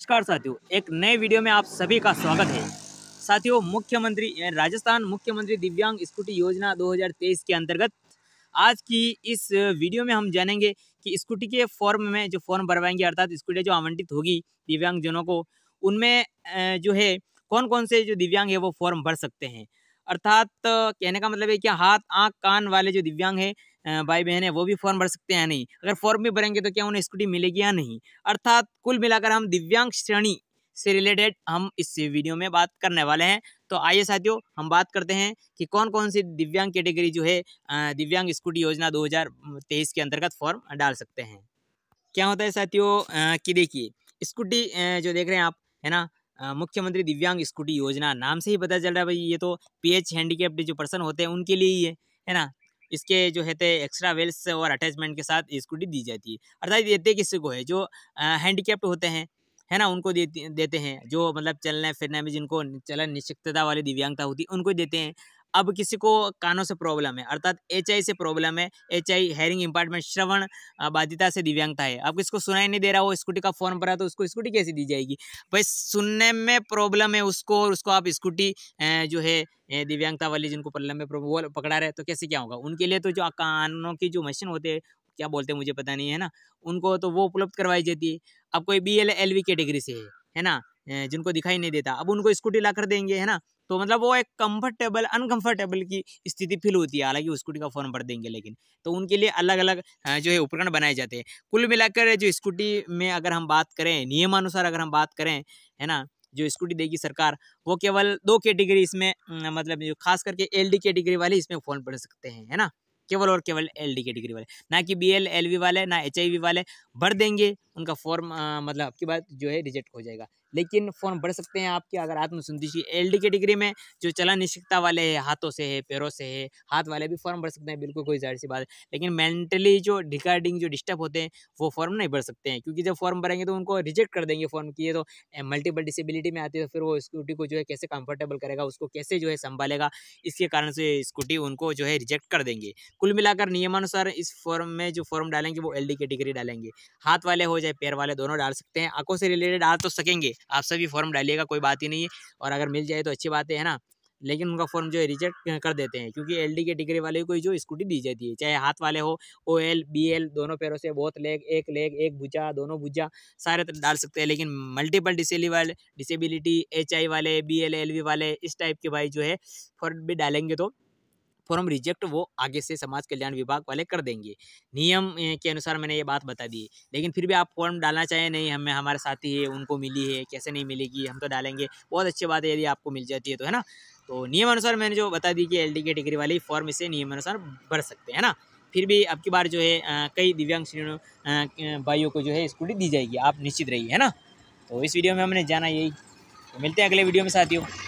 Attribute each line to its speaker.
Speaker 1: नमस्कार साथियों एक नए वीडियो में आप सभी का स्वागत है साथियों मुख्यमंत्री राजस्थान मुख्यमंत्री दिव्यांग स्कूटी योजना 2023 के अंतर्गत आज की इस वीडियो में हम जानेंगे कि स्कूटी के फॉर्म में जो फॉर्म भरवाएंगे अर्थात स्कूटी जो आवंटित होगी दिव्यांगजनों को उनमें जो है कौन कौन से जो दिव्यांग है वो फॉर्म भर सकते हैं अर्थात कहने का मतलब है कि हाथ आँख कान वाले जो दिव्यांग है भाई बहन है वो भी फॉर्म भर सकते हैं या नहीं अगर फॉर्म भी भरेंगे तो क्या उन्हें स्कूटी मिलेगी या नहीं अर्थात कुल मिलाकर हम दिव्यांग श्रेणी से रिलेटेड हम इस वीडियो में बात करने वाले हैं तो आइए साथियों हम बात करते हैं कि कौन कौन सी दिव्यांग कैटेगरी जो है दिव्यांग स्कूटी योजना 2023 के अंतर्गत फॉर्म डाल सकते हैं क्या होता है साथियों कि देखिए स्कूटी जो देख रहे हैं आप है ना मुख्यमंत्री दिव्यांग स्कूटी योजना नाम से ही पता चल रहा है भाई ये तो पी एच जो पर्सन होते हैं उनके लिए ही है है ना इसके जो है एक्स्ट्रा वेल्स और अटैचमेंट के साथ स्कूटी दी जाती है अर्थात देते किसी को है जो हैंडीकेप्ट होते हैं है ना उनको देते देते हैं जो मतलब चलने फिरने में जिनको चलन निश्चितता वाली दिव्यांगता होती है उनको देते हैं अब किसी को कानों से प्रॉब्लम है अर्थात एच से प्रॉब्लम है एच आई हेयरिंग इंपार्टमेंट श्रवण बाधिता से दिव्यांगता है अब किसको सुनाई नहीं दे रहा हो स्कूटी का फॉर्म भरा तो उसको स्कूटी कैसे दी जाएगी भाई सुनने में प्रॉब्लम है उसको और उसको आप स्कूटी जो है दिव्यांगता वाली जिनको प्रॉब्लम में वो पकड़ा रहे तो कैसे क्या होगा उनके लिए तो जो कानों की जो मशीन होते हैं क्या बोलते हैं मुझे पता नहीं है ना उनको तो वो उपलब्ध करवाई जाती है अब कोई B L L V category से है ना जिनको दिखाई नहीं देता अब उनको स्कूटी ला कर देंगे है ना तो मतलब वो एक कंफर्टेबल अनकंफर्टेबल की स्थिति फील होती है हालांकि स्कूटी का फॉर्म भर देंगे लेकिन तो उनके लिए अलग अलग जो है उपकरण बनाए जाते हैं कुल मिलाकर जो स्कूटी में अगर हम बात करें नियमानुसार अगर हम बात करें है ना जो स्कूटी देगी सरकार वो केवल दो कैटेगरी इसमें मतलब जो खास करके एल कैटेगरी वाले इसमें फॉर्म भर सकते हैं है ना केवल और केवल एल कैटेगरी वाले ना कि बी एल वाले ना एच वाले भर देंगे उनका फॉर्म मतलब आपकी बात जो है रिजेक्ट हो जाएगा लेकिन फॉर्म भर सकते हैं आपके अगर आत्मसंतुष्टि एल डी डिग्री में जो चला निश्चितता वाले है हाथों से है पैरों से है हाथ वाले भी फॉर्म भर सकते हैं बिल्कुल कोई जाहिर सी बात है लेकिन मेंटली जो रिकार्डिंग जो डिस्टर्ब होते हैं वो फॉर्म नहीं भर सकते हैं क्योंकि जब फॉर्म भरेंगे तो उनको रिजेक्ट कर देंगे फॉर्म की ये तो मल्टीपल डिसेबिलिटी में आती है तो फिर वो स्कूटी को जो है कैसे कंफर्टेबल करेगा उसको कैसे जो है संभालेगा इसके कारण से स्कूटी उनको जो है रिजेक्ट कर देंगे कुल मिलाकर नियमानुसार इस फॉर्म में जो फॉर्म डालेंगे वो एल डी डिग्री डालेंगे हाथ वाले हो जाए से पैर वाले दोनों डाल सकते हैं आंखों से रिलेटेड डाल तो सकेंगे आप सभी फॉर्म डालिएगा कोई बात ही नहीं है और अगर मिल जाए तो अच्छी बात है ना लेकिन उनका फॉर्म जो है रिजेक्ट कर देते हैं क्योंकि एलडी के डिग्री वाले को जो स्कूटी दी जाती है चाहे हाथ वाले हो ओ एल बी एल दोनों पैरों से बहुत लेग एक लेग एक भुजा दोनों भुजा सारे तरह डाल सकते हैं लेकिन मल्टीपल वाले डिसेबिलिटी एच वाले बी एल एल वाले इस टाइप के भाई जो है फॉर्म भी डालेंगे तो फॉर्म रिजेक्ट वो आगे से समाज कल्याण विभाग वाले कर देंगे नियम के अनुसार मैंने ये बात बता दी लेकिन फिर भी आप फॉर्म डालना चाहें नहीं हमें हमारे साथी है उनको मिली है कैसे नहीं मिलेगी हम तो डालेंगे बहुत अच्छी बात है यदि आपको मिल जाती है तो है ना तो नियम अनुसार मैंने जो बता दी कि एल डिग्री वाली फॉर्म इसे नियम अनुसार भर सकते हैं ना फिर भी अब की बार जो है कई दिव्यांग श्रेणियों भाइयों को जो है स्कूटी दी जाएगी आप निश्चित रहिए है ना तो इस वीडियो में हमने जाना यही तो मिलते हैं अगले वीडियो में साथियों